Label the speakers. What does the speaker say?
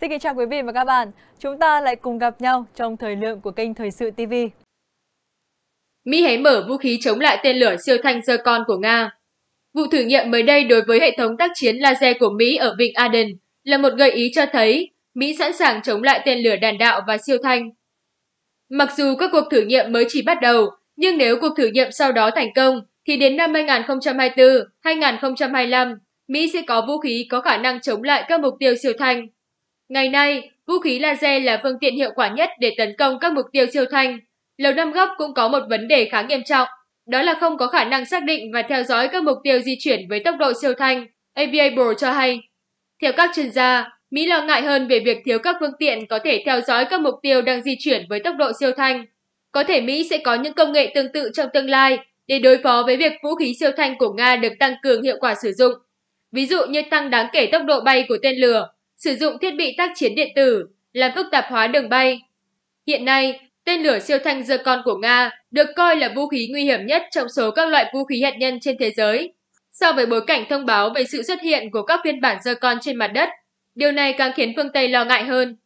Speaker 1: Xin kính chào quý vị và các bạn. Chúng ta lại cùng gặp nhau trong thời lượng của kênh Thời sự TV. Mỹ hé mở vũ khí chống lại tên lửa siêu thanh giờ Zircon của Nga. Vụ thử nghiệm mới đây đối với hệ thống tác chiến laser của Mỹ ở Vịnh Aden là một gợi ý cho thấy Mỹ sẵn sàng chống lại tên lửa đạn đạo và siêu thanh. Mặc dù các cuộc thử nghiệm mới chỉ bắt đầu, nhưng nếu cuộc thử nghiệm sau đó thành công, thì đến năm 2024-2025, Mỹ sẽ có vũ khí có khả năng chống lại các mục tiêu siêu thanh. Ngày nay, vũ khí laser là phương tiện hiệu quả nhất để tấn công các mục tiêu siêu thanh. Lầu Năm Góc cũng có một vấn đề khá nghiêm trọng, đó là không có khả năng xác định và theo dõi các mục tiêu di chuyển với tốc độ siêu thanh, Aviable cho hay. Theo các chuyên gia, Mỹ lo ngại hơn về việc thiếu các phương tiện có thể theo dõi các mục tiêu đang di chuyển với tốc độ siêu thanh. Có thể Mỹ sẽ có những công nghệ tương tự trong tương lai để đối phó với việc vũ khí siêu thanh của Nga được tăng cường hiệu quả sử dụng. Ví dụ như tăng đáng kể tốc độ bay của tên lửa sử dụng thiết bị tác chiến điện tử, làm phức tạp hóa đường bay. Hiện nay, tên lửa siêu thanh dơ con của Nga được coi là vũ khí nguy hiểm nhất trong số các loại vũ khí hạt nhân trên thế giới. So với bối cảnh thông báo về sự xuất hiện của các phiên bản dơ con trên mặt đất, điều này càng khiến phương Tây lo ngại hơn.